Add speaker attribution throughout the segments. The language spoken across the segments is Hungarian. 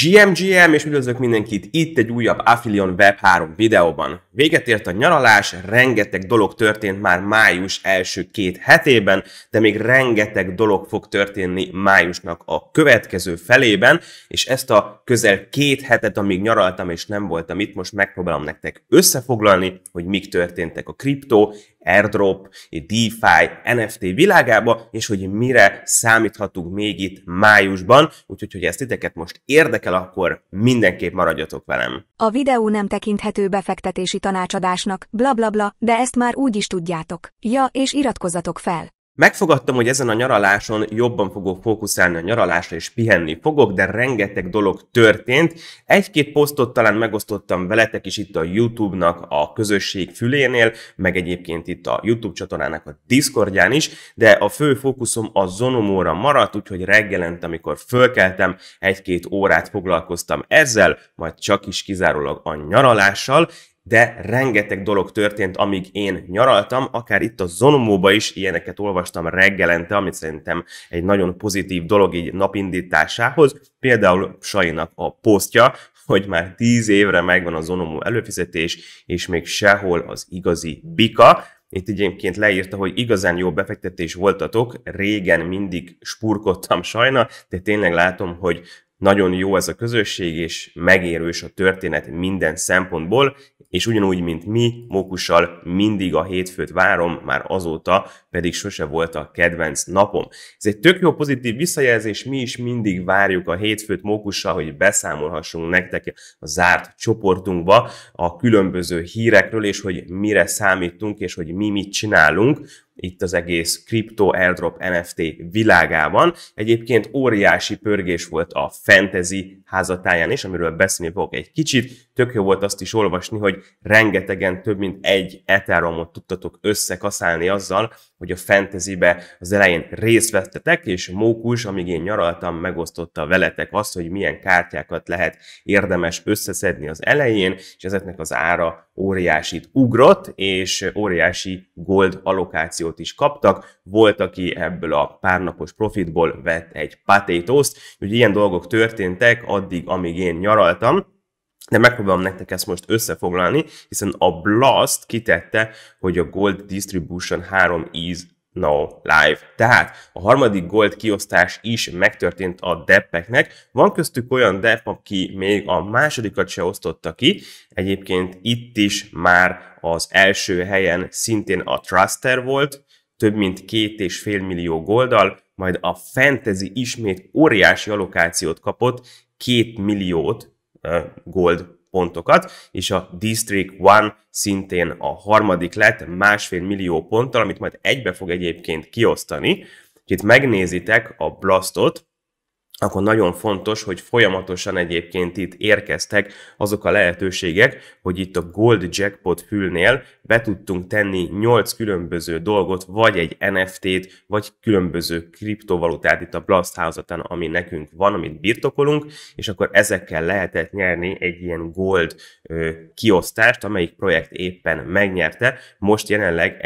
Speaker 1: GMGM, és üdvözlök mindenkit itt egy újabb Affilion Web3 videóban. Véget ért a nyaralás, rengeteg dolog történt már május első két hetében, de még rengeteg dolog fog történni májusnak a következő felében, és ezt a közel két hetet, amíg nyaraltam és nem voltam itt, most megpróbálom nektek összefoglalni, hogy mik történtek a kriptó airdrop, DeFi, NFT világába, és hogy mire számíthatunk még itt májusban, úgyhogy hogy ezt titeket most érdekel, akkor mindenképp maradjatok velem. A videó nem tekinthető befektetési tanácsadásnak, blablabla, bla, bla, de ezt már úgy is tudjátok. Ja, és iratkozzatok fel! Megfogadtam, hogy ezen a nyaraláson jobban fogok fókuszálni a nyaralásra és pihenni fogok, de rengeteg dolog történt. Egy-két posztot talán megosztottam veletek is itt a YouTube-nak a közösség fülénél, meg egyébként itt a YouTube csatornának a Discordján is, de a fő fókuszom a zonomóra maradt, úgyhogy reggelent, amikor fölkeltem, egy-két órát foglalkoztam ezzel, majd csak is kizárólag a nyaralással, de rengeteg dolog történt, amíg én nyaraltam, akár itt a Zonomóba is ilyeneket olvastam reggelente, amit szerintem egy nagyon pozitív dolog így napindításához, például Sainak a posztja, hogy már tíz évre megvan a Zonomó előfizetés, és még sehol az igazi bika, itt egyébként leírta, hogy igazán jó befektetés voltatok, régen mindig spurkodtam sajna, de tényleg látom, hogy nagyon jó ez a közösség, és megérős a történet minden szempontból, és ugyanúgy, mint mi, Mókussal mindig a hétfőt várom, már azóta pedig sose volt a kedvenc napom. Ez egy tök jó pozitív visszajelzés, mi is mindig várjuk a hétfőt Mókussal, hogy beszámolhassunk nektek a zárt csoportunkba a különböző hírekről, és hogy mire számítunk, és hogy mi mit csinálunk, itt az egész kripto, airdrop, NFT világában. Egyébként óriási pörgés volt a fantasy házatáján is, amiről beszélni fogok egy kicsit. Tök jó volt azt is olvasni, hogy rengetegen több mint egy Ethereumot tudtatok összekaszálni azzal, hogy a fantasybe az elején részt vettetek, és Mókus, amíg én nyaraltam, megosztotta veletek azt, hogy milyen kártyákat lehet érdemes összeszedni az elején, és ezeknek az ára óriásit ugrott, és óriási gold allokációt információt is kaptak, volt, aki ebből a párnapos profitból vett egy patétózt, úgyhogy ilyen dolgok történtek addig, amíg én nyaraltam, de megpróbálom nektek ezt most összefoglalni, hiszen a Blast kitette, hogy a Gold Distribution 3 íz no live. Tehát a harmadik gold kiosztás is megtörtént a deppeknek. Van köztük olyan depp, aki még a másodikat se osztotta ki. Egyébként itt is már az első helyen szintén a Truster volt, több mint két és fél millió goldal, majd a Fantasy ismét óriási allokációt kapott, két milliót gold pontokat, és a District One szintén a harmadik lett másfél millió ponttal, amit majd egybe fog egyébként kiosztani. Itt megnézitek a Blastot, akkor nagyon fontos, hogy folyamatosan egyébként itt érkeztek azok a lehetőségek, hogy itt a Gold Jackpot fülnél be tudtunk tenni 8 különböző dolgot, vagy egy NFT-t, vagy különböző kriptovalutát itt a Blast house ami nekünk van, amit birtokolunk, és akkor ezekkel lehetett nyerni egy ilyen gold ö, kiosztást, amelyik projekt éppen megnyerte. Most jelenleg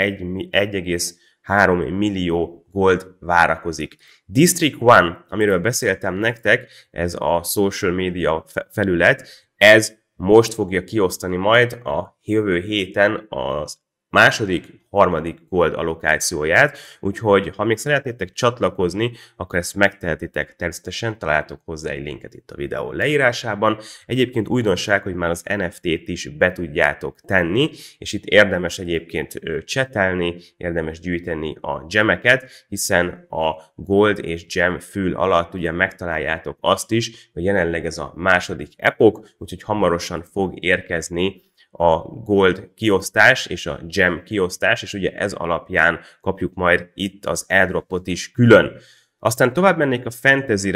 Speaker 1: egész 3 millió gold várakozik. District One, amiről beszéltem nektek, ez a social media felület, ez most fogja kiosztani majd a jövő héten az második, harmadik gold allokációját, úgyhogy ha még szeretnétek csatlakozni, akkor ezt megtehetitek természetesen, találtok hozzá egy linket itt a videó leírásában. Egyébként újdonság, hogy már az NFT-t is be tudjátok tenni, és itt érdemes egyébként csetelni, érdemes gyűjteni a gemeket, hiszen a gold és gem fül alatt ugye megtaláljátok azt is, hogy jelenleg ez a második epok, úgyhogy hamarosan fog érkezni a gold kiosztás és a gem kiosztás, és ugye ez alapján kapjuk majd itt az airdropot is külön. Aztán tovább mennék a fantasy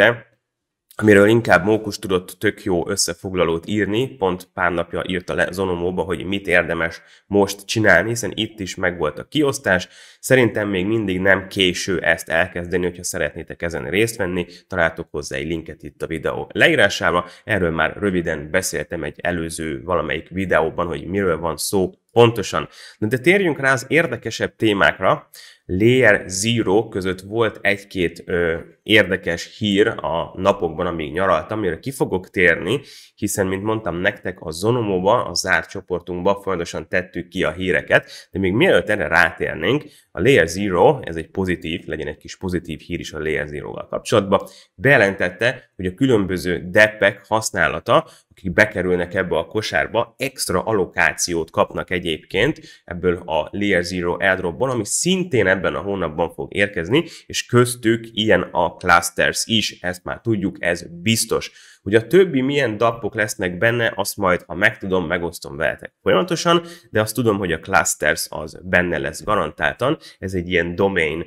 Speaker 1: amiről inkább Mókus tudott tök jó összefoglalót írni, pont pár napja írta le Zonomóba, hogy mit érdemes most csinálni, hiszen itt is megvolt a kiosztás. Szerintem még mindig nem késő ezt elkezdeni, hogyha szeretnétek ezen részt venni, találtok hozzá egy linket itt a videó leírásába. Erről már röviden beszéltem egy előző valamelyik videóban, hogy miről van szó, Pontosan. Na de térjünk rá az érdekesebb témákra. Layer Zero között volt egy-két ö, érdekes hír a napokban, amíg nyaraltam, amire ki fogok térni, hiszen, mint mondtam nektek, a Zonomóba, a zárt csoportunkba folyamatosan tettük ki a híreket, de még mielőtt erre rátérnénk, a Layer Zero, ez egy pozitív, legyen egy kis pozitív hír is a Layer Zero-val kapcsolatban, bejelentette, hogy a különböző depek használata akik bekerülnek ebbe a kosárba, extra allokációt kapnak egyébként ebből a Layer Zero airdropból, ami szintén ebben a hónapban fog érkezni, és köztük ilyen a clusters is, ezt már tudjuk, ez biztos. Hogy a többi milyen dappok lesznek benne, azt majd, ha megtudom, megosztom veletek folyamatosan, de azt tudom, hogy a clusters az benne lesz garantáltan. Ez egy ilyen domain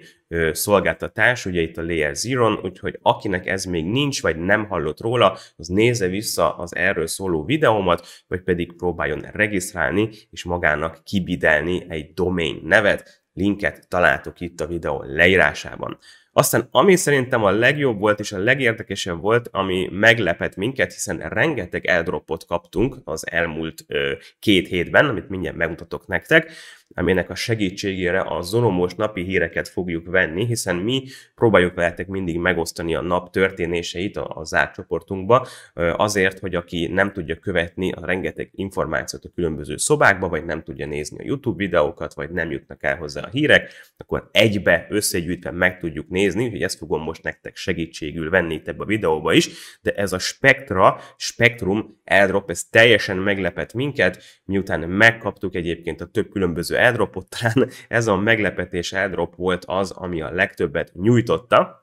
Speaker 1: szolgáltatás, ugye itt a Layer Zero-n, úgyhogy akinek ez még nincs, vagy nem hallott róla, az nézze vissza az erről szóló videómat, vagy pedig próbáljon regisztrálni, és magának kibidelni egy domain nevet, linket találtok itt a videó leírásában. Aztán ami szerintem a legjobb volt és a legérdekesebb volt, ami meglepett minket, hiszen rengeteg eldropot kaptunk az elmúlt ö, két hétben, amit mindjárt megmutatok nektek, aminek a segítségére a zonomos napi híreket fogjuk venni, hiszen mi próbáljuk veletek mindig megosztani a nap történéseit a, a zárt csoportunkba, azért, hogy aki nem tudja követni a rengeteg információt a különböző szobákba, vagy nem tudja nézni a YouTube videókat, vagy nem jutnak el hozzá a hírek, akkor egybe összegyűjtve meg tudjuk nézni, hogy ezt fogom most nektek segítségül venni itt ebbe a videóba is, de ez a spektra, spektrum airdrop, ez teljesen meglepett minket, miután megkaptuk egyébként a több különböző eldropot, talán ez a meglepetés eldrop volt az, ami a legtöbbet nyújtotta,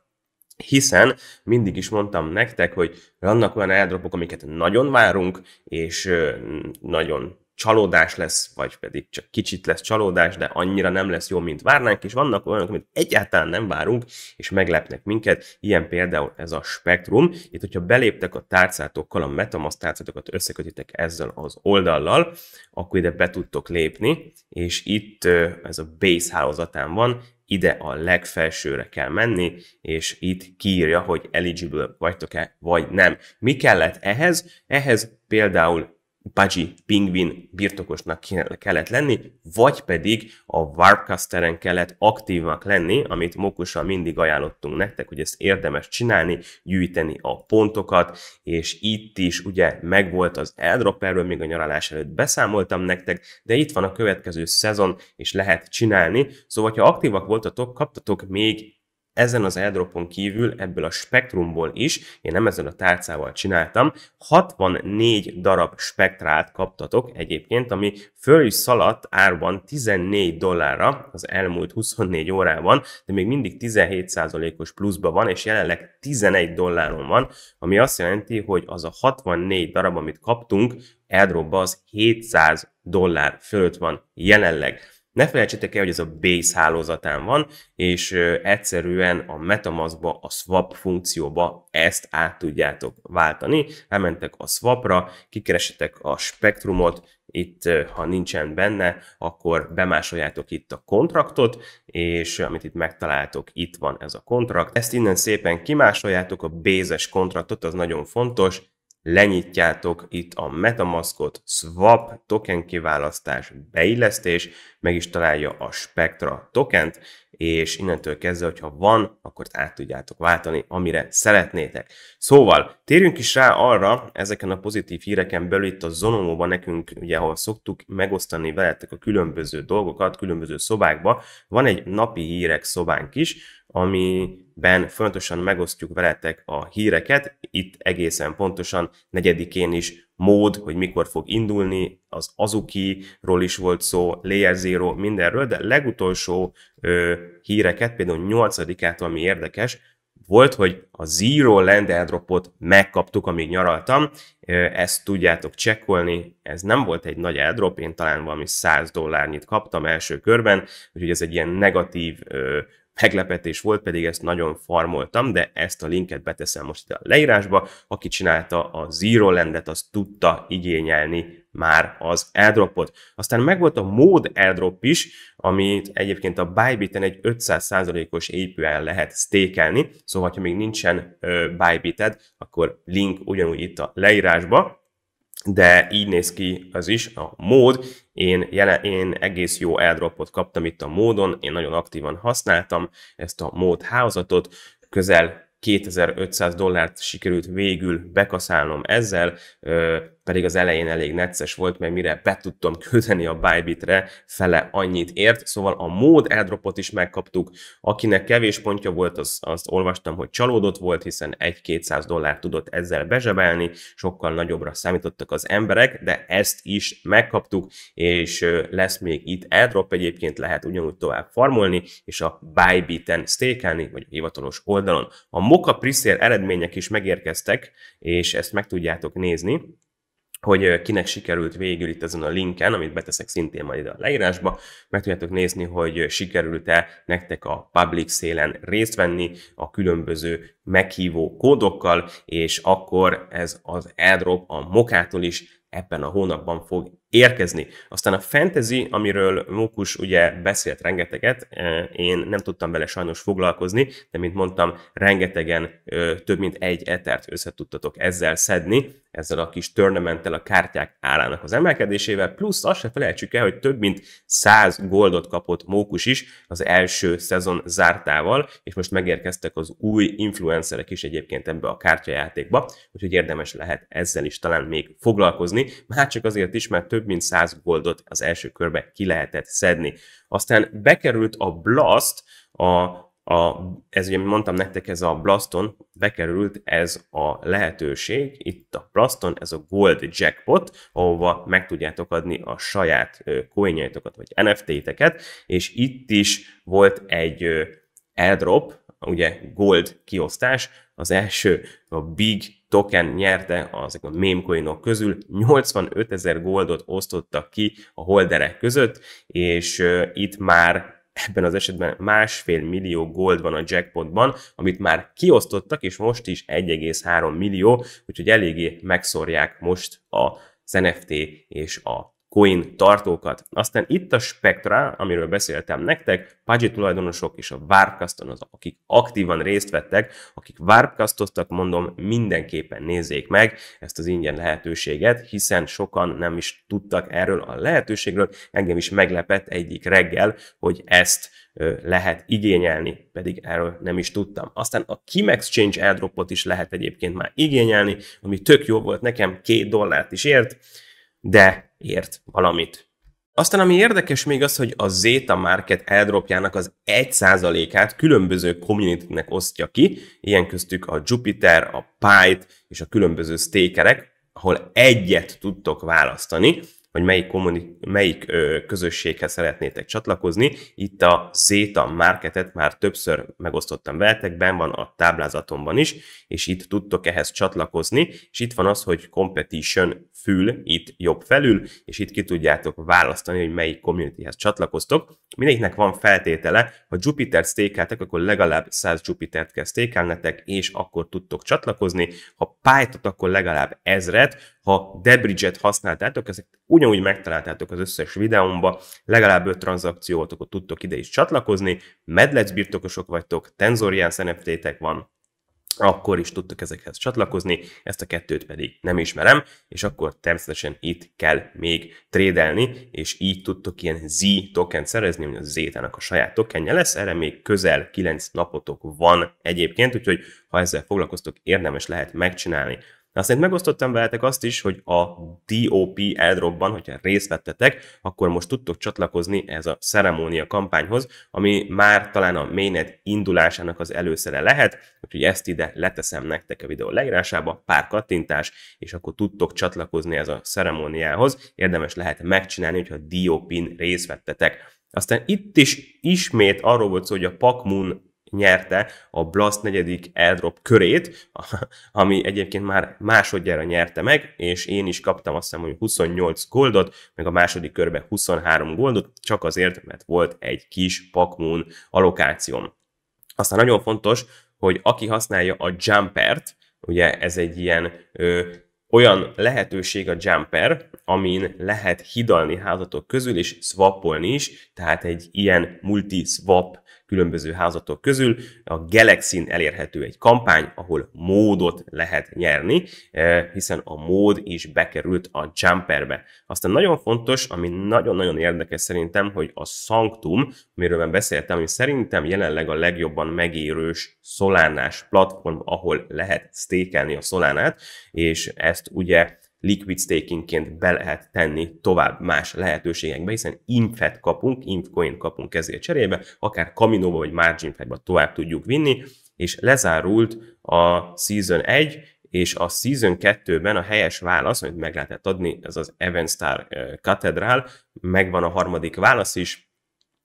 Speaker 1: hiszen mindig is mondtam nektek, hogy vannak olyan eldropok, amiket nagyon várunk, és nagyon csalódás lesz, vagy pedig csak kicsit lesz csalódás, de annyira nem lesz jó, mint várnánk, és vannak olyanok, amit egyáltalán nem várunk, és meglepnek minket, ilyen például ez a spektrum. Itt, hogyha beléptek a tárcátokkal, a Metamask tárcátokat összekötitek ezzel az oldallal, akkor ide be tudtok lépni, és itt ez a base hálózatán van, ide a legfelsőre kell menni, és itt kiírja, hogy eligible vagytok-e, vagy nem. Mi kellett ehhez? Ehhez például Pudgy Pingvin birtokosnak kellett lenni, vagy pedig a Warpcasteren kellett aktívnak lenni, amit mokusan mindig ajánlottunk nektek, hogy ezt érdemes csinálni, gyűjteni a pontokat, és itt is ugye megvolt az erről még a nyaralás előtt beszámoltam nektek, de itt van a következő szezon, és lehet csinálni, szóval ha aktívak voltatok, kaptatok még ezen az airdropon kívül ebből a spektrumból is, én nem ezzel a tárcával csináltam, 64 darab spektrát kaptatok egyébként, ami föl is szaladt árban 14 dollárra az elmúlt 24 órában, de még mindig 17%-os pluszban van, és jelenleg 11 dolláron van, ami azt jelenti, hogy az a 64 darab, amit kaptunk, airdropba az 700 dollár fölött van jelenleg. Ne felejtsétek el, hogy ez a base hálózatán van, és egyszerűen a Metamaskba, a swap funkcióba ezt át tudjátok váltani. Elmentek a swapra, kikeresetek a spektrumot, itt, ha nincsen benne, akkor bemásoljátok itt a kontraktot, és amit itt megtaláltok, itt van ez a kontrakt. Ezt innen szépen kimásoljátok, a bézes kontraktot, az nagyon fontos, lenyitjátok itt a Metamaskot, Swap token kiválasztás, beillesztés, meg is találja a Spectra tokent, és innentől kezdve, hogyha van, akkor át tudjátok váltani, amire szeretnétek. Szóval, térjünk is rá arra, ezeken a pozitív híreken belül itt a Zonomóban nekünk, ugye, ahol szoktuk megosztani veletek a különböző dolgokat, különböző szobákba, van egy napi hírek szobánk is, ami ben fontosan megosztjuk veletek a híreket, itt egészen pontosan negyedikén is mód, hogy mikor fog indulni, az Azuki-ról is volt szó, Layer Zero, mindenről, de legutolsó ö, híreket, például 8 ami érdekes, volt, hogy a Zero Land airdropot megkaptuk, amíg nyaraltam, ezt tudjátok csekkolni, ez nem volt egy nagy airdrop, én talán valami 100 dollárnyit kaptam első körben, úgyhogy ez egy ilyen negatív meglepetés volt, pedig ezt nagyon farmoltam, de ezt a linket beteszem most ide a leírásba. Aki csinálta a Zero Landet, az tudta igényelni már az airdropot. Aztán megvolt a mód airdrop is, amit egyébként a Bybit-en egy 500%-os épülen lehet stékelni, szóval ha még nincsen bybit akkor link ugyanúgy itt a leírásba, de így néz ki az is, a mód. Én, jelen, én egész jó airdropot kaptam itt a módon, én nagyon aktívan használtam ezt a mód házatot, közel 2500 dollárt sikerült végül bekaszálnom ezzel, pedig az elején elég necces volt, mert mire be tudtam küldeni a Bybit-re, fele annyit ért, szóval a mód eldropot is megkaptuk, akinek kevés pontja volt, az, azt olvastam, hogy csalódott volt, hiszen 1-200 dollár tudott ezzel bezsebelni, sokkal nagyobbra számítottak az emberek, de ezt is megkaptuk, és lesz még itt airdrop, egyébként lehet ugyanúgy tovább farmolni, és a Bybit-en stékelni, vagy a hivatalos oldalon. A Moka Presale eredmények is megérkeztek, és ezt meg tudjátok nézni hogy kinek sikerült végül itt ezen a linken, amit beteszek szintén majd ide a leírásba, meg tudjátok nézni, hogy sikerült-e nektek a public szélen részt venni a különböző meghívó kódokkal, és akkor ez az airdrop a mokától is ebben a hónapban fog érkezni. Aztán a fantasy, amiről Mókus ugye beszélt rengeteget, eh, én nem tudtam vele sajnos foglalkozni, de mint mondtam, rengetegen több mint egy etert összetudtatok ezzel szedni, ezzel a kis törnementtel a kártyák árának az emelkedésével, plusz azt se felejtsük el, hogy több mint 100 goldot kapott Mókus is az első szezon zártával, és most megérkeztek az új influencerek is egyébként ebbe a kártyajátékba, úgyhogy érdemes lehet ezzel is talán még foglalkozni, már csak azért is, mert több több mint 100 goldot az első körbe ki lehetett szedni. Aztán bekerült a Blast, a, a, ez ugye, mondtam nektek, ez a Blaston, bekerült ez a lehetőség, itt a Blaston, ez a Gold Jackpot, ahova meg tudjátok adni a saját coinjaitokat, vagy NFT-teket, és itt is volt egy airdrop, ugye gold kiosztás, az első, a Big Token nyerte azok a meme coinok közül, 85 ezer goldot osztottak ki a holderek között, és itt már ebben az esetben másfél millió gold van a jackpotban, amit már kiosztottak, és most is 1,3 millió, úgyhogy eléggé megszorják most a NFT és a coin tartókat. Aztán itt a Spectra, amiről beszéltem nektek, Pagy tulajdonosok és a Warpcaston, akik aktívan részt vettek, akik Warpcastoztak, mondom, mindenképpen nézzék meg ezt az ingyen lehetőséget, hiszen sokan nem is tudtak erről a lehetőségről. Engem is meglepett egyik reggel, hogy ezt lehet igényelni, pedig erről nem is tudtam. Aztán a Kim Exchange airdropot is lehet egyébként már igényelni, ami tök jó volt nekem, két dollárt is ért, de ért valamit. Aztán ami érdekes még az, hogy a Zeta Market eldropjának az 1%-át különböző communitynek osztja ki, ilyen köztük a Jupiter, a Pite és a különböző stékerek, ahol egyet tudtok választani, vagy melyik, kommuni, melyik ö, közösséghez szeretnétek csatlakozni. Itt a Zeta Marketet már többször megosztottam veletek, ben van a táblázatomban is, és itt tudtok ehhez csatlakozni, és itt van az, hogy Competition fül itt jobb felül, és itt ki tudjátok választani, hogy melyik communityhez csatlakoztok. Mindegyiknek van feltétele, ha Jupiter stékeltek, akkor legalább 100 Jupitert kell stékelnetek, és akkor tudtok csatlakozni. Ha Python, akkor legalább ezret. Ha Debridge-et használtátok, ezek Ugyanúgy megtaláltátok az összes videómba, legalább öt tranzakciót, akkor tudtok ide is csatlakozni, Medlec birtokosok vagytok, Tenzorian szeneptétek van, akkor is tudtok ezekhez csatlakozni, ezt a kettőt pedig nem ismerem, és akkor természetesen itt kell még trédelni, és így tudtok ilyen Z tokent szerezni, hogy a z a saját tokenje lesz, erre még közel 9 napotok van egyébként, úgyhogy ha ezzel foglalkoztok, érdemes lehet megcsinálni. Na, aztán megosztottam veletek azt is, hogy a DOP airdropban, hogyha részt vettetek, akkor most tudtok csatlakozni ez a ceremónia kampányhoz, ami már talán a mainnet indulásának az előszere lehet, úgyhogy ezt ide leteszem nektek a videó leírásába, pár kattintás, és akkor tudtok csatlakozni ez a ceremóniához. Érdemes lehet megcsinálni, hogyha DOP-n részt vettetek. Aztán itt is ismét arról volt szó, hogy a Pakmun nyerte a Blast negyedik eldrop körét, ami egyébként már másodjára nyerte meg, és én is kaptam azt hiszem, hogy 28 goldot, meg a második körben 23 goldot, csak azért, mert volt egy kis pakmún allokációm. Aztán nagyon fontos, hogy aki használja a jumpert, ugye ez egy ilyen ö, olyan lehetőség a jumper, amin lehet hidalni házatok közül és swapolni is, tehát egy ilyen multi-swap különböző házatok közül. A Galaxin elérhető egy kampány, ahol módot lehet nyerni, eh, hiszen a mód is bekerült a jumperbe. Aztán nagyon fontos, ami nagyon-nagyon érdekes szerintem, hogy a Sanctum, amiről már beszéltem, ami szerintem jelenleg a legjobban megérős szolánás platform, ahol lehet stékelni a szolánát, és ezt ugye liquid stakingként be lehet tenni tovább más lehetőségekbe, hiszen infet kapunk, infcoin kapunk ezért cserébe, akár Kaminóba vagy Margin Fedbe tovább tudjuk vinni, és lezárult a Season 1, és a Season 2-ben a helyes válasz, amit meg lehetett adni, ez az Evanstar katedrál, megvan a harmadik válasz is,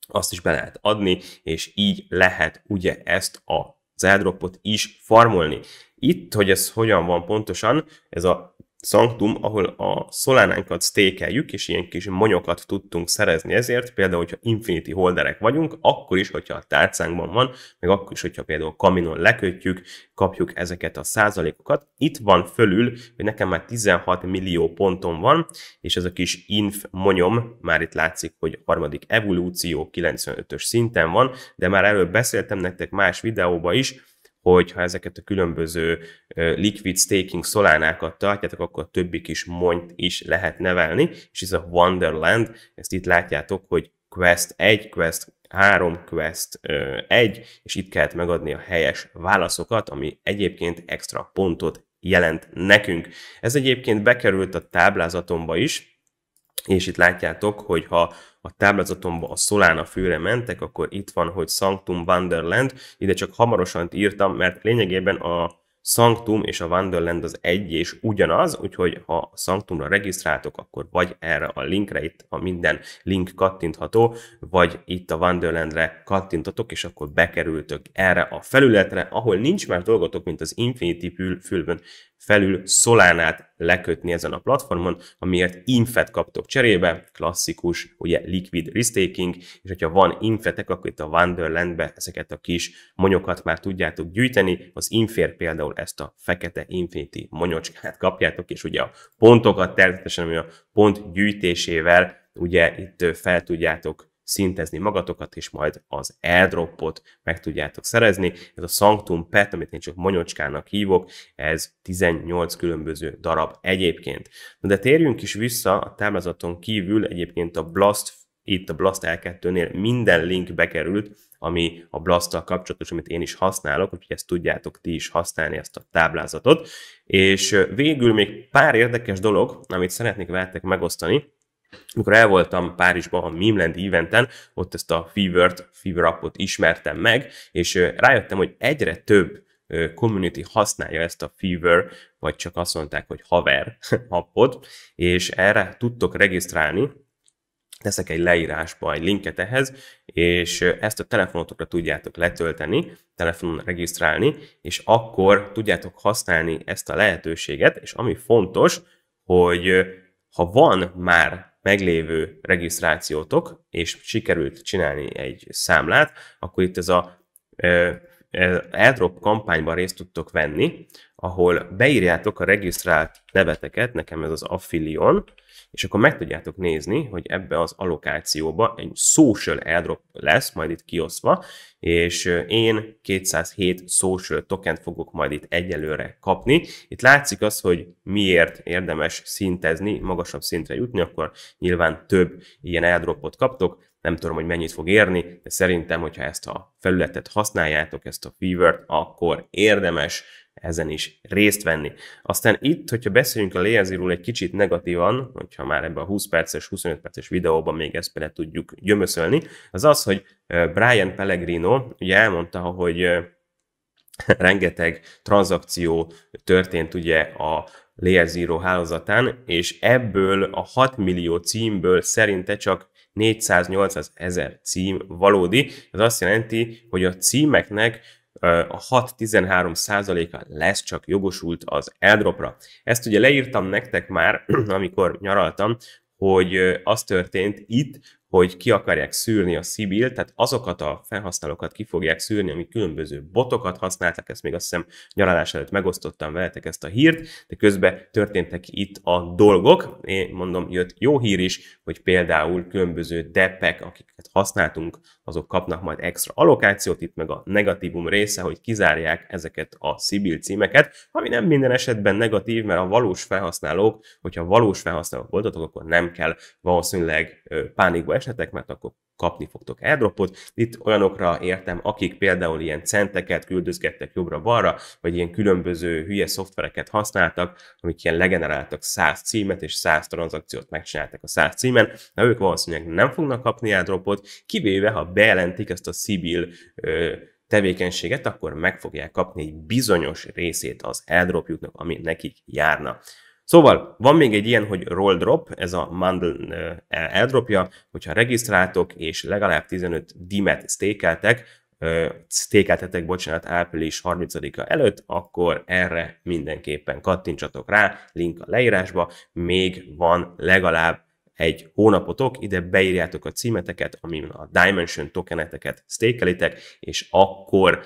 Speaker 1: azt is be lehet adni, és így lehet ugye ezt a az airdropot is farmolni. Itt, hogy ez hogyan van pontosan, ez a Szanktum, ahol a szolánánkat stékeljük, és ilyen kis monyokat tudtunk szerezni ezért, például, hogyha Infinity holderek vagyunk, akkor is, hogyha a tárcánkban van, meg akkor is, hogyha például kaminon lekötjük, kapjuk ezeket a százalékokat. Itt van fölül, hogy nekem már 16 millió pontom van, és ez a kis inf monyom, már itt látszik, hogy a harmadik evolúció 95-ös szinten van, de már erről beszéltem nektek más videóba is, hogyha ezeket a különböző liquid staking szolánákat tartjátok, akkor a többi kis monyt is lehet nevelni, és ez a Wonderland, ezt itt látjátok, hogy Quest 1, Quest 3, Quest 1, és itt kellett megadni a helyes válaszokat, ami egyébként extra pontot jelent nekünk. Ez egyébként bekerült a táblázatomba is, és itt látjátok, hogy ha a táblázatomba a Solana főre mentek, akkor itt van, hogy Sanctum Wonderland, ide csak hamarosan írtam, mert lényegében a Sanctum és a Wonderland az egy és ugyanaz, úgyhogy ha a Sanctumra regisztráltok, akkor vagy erre a linkre, itt a minden link kattintható, vagy itt a Wonderlandre kattintatok, és akkor bekerültök erre a felületre, ahol nincs már dolgotok, mint az Infinity fülön felül Solánát lekötni ezen a platformon, amiért infet kaptok cserébe, klasszikus, ugye liquid restaking és hogyha van infetek, akkor itt a Wonderlandbe ezeket a kis monyokat már tudjátok gyűjteni, az infér például ezt a fekete infinity monyocskát kapjátok, és ugye a pontokat természetesen, ami a pont gyűjtésével ugye itt fel tudjátok szintezni magatokat, és majd az airdropot meg tudjátok szerezni. Ez a Sanctum Pet, amit én csak monyocskának hívok, ez 18 különböző darab egyébként. Na de térjünk is vissza a táblázaton kívül egyébként a Blast itt a Blast L2-nél minden link bekerült, ami a Blast-tal kapcsolatos, amit én is használok, úgyhogy ezt tudjátok ti is használni, ezt a táblázatot. És végül még pár érdekes dolog, amit szeretnék veletek megosztani, mikor el voltam Párizsban a Mimland eventen, ott ezt a Fever-t, Fever appot ismertem meg, és rájöttem, hogy egyre több community használja ezt a Fever, vagy csak azt mondták, hogy haver appot, és erre tudtok regisztrálni, teszek egy leírásba egy linket ehhez, és ezt a telefonotokra tudjátok letölteni, telefonon regisztrálni, és akkor tudjátok használni ezt a lehetőséget, és ami fontos, hogy ha van már meglévő regisztrációtok, és sikerült csinálni egy számlát, akkor itt ez a airdrop kampányban részt tudtok venni, ahol beírjátok a regisztrált neveteket, nekem ez az Affilion, és akkor meg tudjátok nézni, hogy ebbe az allokációba egy social airdrop lesz, majd itt kioszva, és én 207 social tokent fogok majd itt egyelőre kapni. Itt látszik az, hogy miért érdemes szintezni, magasabb szintre jutni, akkor nyilván több ilyen airdropot kaptok, nem tudom, hogy mennyit fog érni, de szerintem, hogyha ezt a felületet használjátok, ezt a fever akkor érdemes ezen is részt venni. Aztán itt, hogyha beszélünk a Léaziról egy kicsit negatívan, hogyha már ebben a 20 perces, 25 perces videóban még ezt bele tudjuk gyömöszölni, az az, hogy Brian Pellegrino ugye elmondta, hogy rengeteg tranzakció történt ugye a Layer Zero hálózatán, és ebből a 6 millió címből szerinte csak 400-800 ezer cím valódi. Ez azt jelenti, hogy a címeknek a 6-13 százaléka lesz csak jogosult az eldropra. Ezt ugye leírtam nektek már, amikor nyaraltam, hogy az történt itt, hogy ki akarják szűrni a Sibilt, tehát azokat a felhasználókat ki fogják szűrni, amik különböző botokat használtak, ezt még azt hiszem nyaralás előtt megosztottam veletek ezt a hírt, de közben történtek itt a dolgok. Én mondom, jött jó hír is, hogy például különböző depek, akiket használtunk, azok kapnak majd extra allokációt, itt meg a negatívum része, hogy kizárják ezeket a Sibyl címeket, ami nem minden esetben negatív, mert a valós felhasználók, hogyha valós felhasználók voltatok, akkor nem kell valószínűleg pánikba keresetek, mert akkor kapni fogtok airdropot. Itt olyanokra értem, akik például ilyen centeket küldözgettek jobbra-balra, vagy ilyen különböző hülye szoftvereket használtak, amik ilyen legeneráltak 100 címet és 100 tranzakciót megcsináltak a 100 címen, na ők valószínűleg nem fognak kapni airdropot, kivéve ha bejelentik ezt a Sibyl tevékenységet, akkor meg fogják kapni egy bizonyos részét az airdropjuknak, ami nekik járna. Szóval van még egy ilyen, hogy roll drop, ez a mandl eldropja, hogyha regisztráltok és legalább 15 dimet stékeltek, stékeltetek, bocsánat, április 30-a előtt, akkor erre mindenképpen kattintsatok rá, link a leírásba, még van legalább egy hónapotok, ide beírjátok a címeteket, amin a Dimension tokeneteket stékelitek, és akkor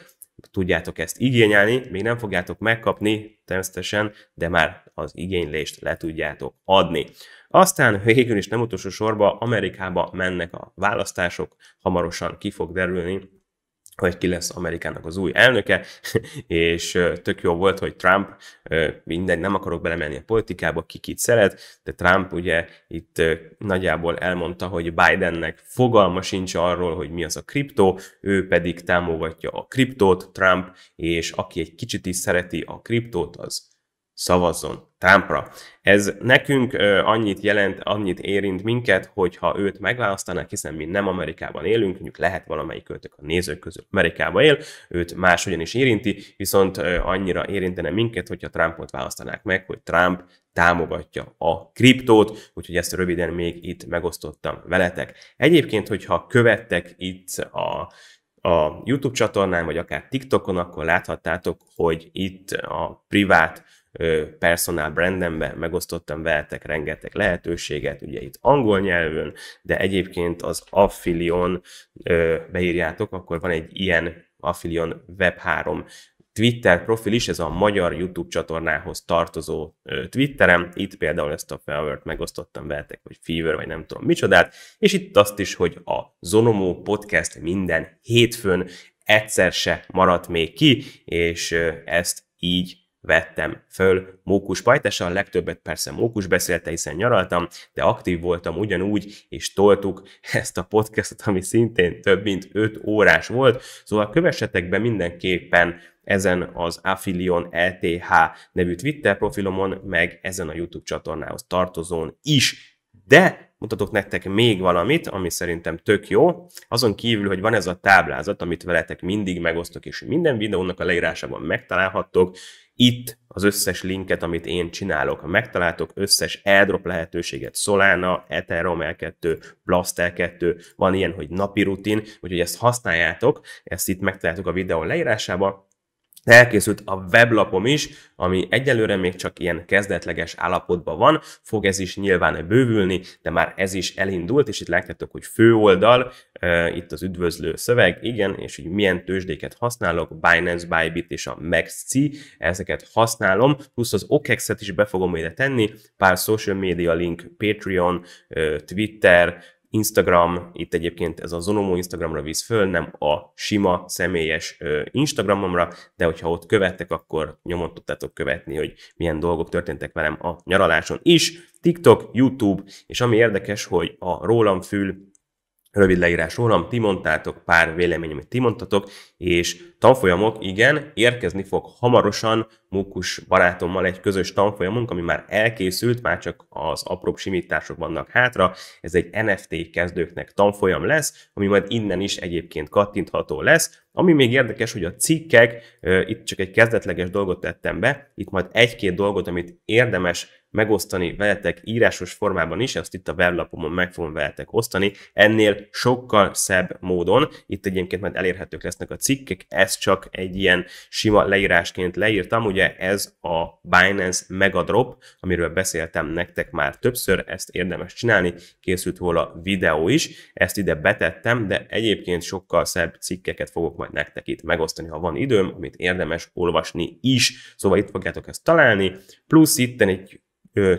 Speaker 1: tudjátok ezt igényelni, még nem fogjátok megkapni természetesen, de már az igénylést le tudjátok adni. Aztán végül is nem utolsó sorba Amerikába mennek a választások, hamarosan ki fog derülni, hogy ki lesz Amerikának az új elnöke, és tök jó volt, hogy Trump, mindegy, nem akarok belemenni a politikába, ki kit szeret, de Trump ugye itt nagyjából elmondta, hogy Bidennek fogalma sincs arról, hogy mi az a kriptó, ő pedig támogatja a kriptót, Trump, és aki egy kicsit is szereti a kriptót, az szavazzon Trumpra. Ez nekünk annyit jelent, annyit érint minket, hogyha őt megválasztanák, hiszen mi nem Amerikában élünk, mondjuk lehet valamelyik költök a nézők közül Amerikában él, őt máshogyan is érinti, viszont annyira érintene minket, hogyha Trumpot választanák meg, hogy Trump támogatja a kriptót, úgyhogy ezt röviden még itt megosztottam veletek. Egyébként, hogyha követtek itt a a YouTube csatornán, vagy akár TikTokon, akkor láthattátok, hogy itt a privát personal brandembe, megosztottam veletek rengeteg lehetőséget, ugye itt angol nyelvön, de egyébként az Affilion beírjátok, akkor van egy ilyen Affilion Web3 Twitter profil is, ez a magyar YouTube csatornához tartozó Twitterem, itt például ezt a felvert megosztottam veletek, vagy Fever, vagy nem tudom micsodát, és itt azt is, hogy a Zonomo Podcast minden hétfőn egyszer se maradt még ki, és ezt így vettem föl mókus pajtással, legtöbbet persze mókus beszélte, hiszen nyaraltam, de aktív voltam ugyanúgy, és toltuk ezt a podcastot, ami szintén több mint 5 órás volt, szóval kövessetek be mindenképpen ezen az Affilion LTH e nevű Twitter profilomon, meg ezen a YouTube csatornához tartozón is. De mutatok nektek még valamit, ami szerintem tök jó. Azon kívül, hogy van ez a táblázat, amit veletek mindig megosztok, és minden videónak a leírásában megtalálhattok, itt az összes linket, amit én csinálok, megtaláltok összes airdrop lehetőséget, Solana, Ethereum L2, Blast L2, van ilyen, hogy napi rutin, úgyhogy ezt használjátok, ezt itt megtaláltuk a videó leírásába, Elkészült a weblapom is, ami egyelőre még csak ilyen kezdetleges állapotban van, fog ez is nyilván bővülni, de már ez is elindult, és itt látjátok, hogy főoldal, e, itt az üdvözlő szöveg, igen, és hogy milyen tőzsdéket használok, Binance, Bybit és a MaxC, ezeket használom, plusz az OKEX-et is be fogom ide tenni, pár social media link, Patreon, Twitter, Instagram, itt egyébként ez a Zonomo Instagramra visz föl, nem a sima személyes Instagramomra, de hogyha ott követtek, akkor nyomon tudtátok követni, hogy milyen dolgok történtek velem a nyaraláson is. TikTok, YouTube, és ami érdekes, hogy a rólam fül rövid leírás rólam, ti mondtátok, pár vélemény, amit ti mondtatok, és tanfolyamok, igen, érkezni fog hamarosan Mókus barátommal egy közös tanfolyamunk, ami már elkészült, már csak az apróbb simítások vannak hátra, ez egy NFT kezdőknek tanfolyam lesz, ami majd innen is egyébként kattintható lesz, ami még érdekes, hogy a cikkek, itt csak egy kezdetleges dolgot tettem be, itt majd egy-két dolgot, amit érdemes megosztani veletek írásos formában is, ezt itt a weblapomon meg fogom veletek osztani, ennél sokkal szebb módon, itt egyébként majd elérhetők lesznek a cikkek, ez csak egy ilyen sima leírásként leírtam, ugye ez a Binance Megadrop, amiről beszéltem nektek már többször, ezt érdemes csinálni, készült volna videó is, ezt ide betettem, de egyébként sokkal szebb cikkeket fogok majd nektek itt megosztani, ha van időm, amit érdemes olvasni is, szóval itt fogjátok ezt találni, plusz itten egy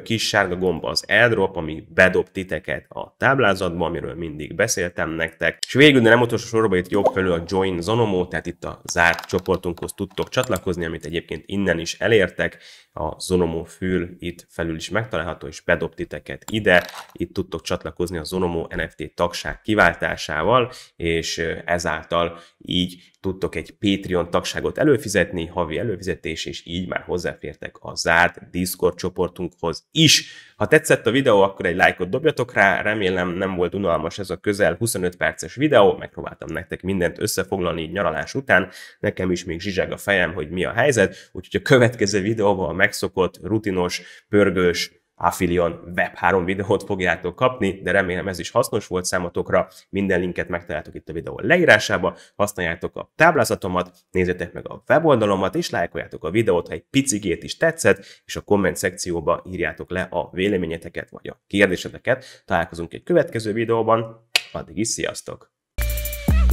Speaker 1: kis sárga gomba az airdrop, ami bedob titeket a táblázatba, amiről mindig beszéltem nektek. És végül, de nem utolsó sorban itt jobb felül a Join Zonomo, tehát itt a zárt csoportunkhoz tudtok csatlakozni, amit egyébként innen is elértek. A Zonomo fül itt felül is megtalálható, és bedob titeket ide. Itt tudtok csatlakozni a Zonomo NFT tagság kiváltásával, és ezáltal így tudtok egy Patreon tagságot előfizetni, havi előfizetés, és így már hozzáfértek a zárt Discord csoportunkhoz is. Ha tetszett a videó, akkor egy lájkot dobjatok rá, remélem nem volt unalmas ez a közel 25 perces videó, megpróbáltam nektek mindent összefoglalni nyaralás után, nekem is még zsizseg a fejem, hogy mi a helyzet, úgyhogy a következő videóban a megszokott, rutinos, pörgős, Affilion Web3 videót fogjátok kapni, de remélem ez is hasznos volt számotokra. Minden linket megtaláltok itt a videó leírásába, használjátok a táblázatomat, nézzétek meg a weboldalomat, és lájkoljátok a videót, ha egy picigét is tetszett, és a komment szekcióba írjátok le a véleményeteket vagy a kérdéseteket. Találkozunk egy következő videóban, addig is sziasztok!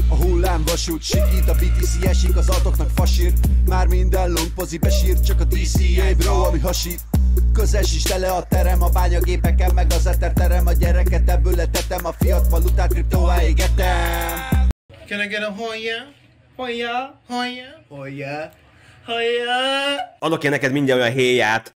Speaker 1: A hullám vasút sikít, a BTC esik, az altoknak fasír Már minden lompozi besír, csak a DCA bro, ami hasít Közes is tele a terem, a bányagépeken meg az eter terem A gyereket ebből letetem, a fiat valutát kriptóvá égetem Can I get a hoya? Hoya? Hoya? Hoya? Hoya? Adok én neked mindjárt olyan héját,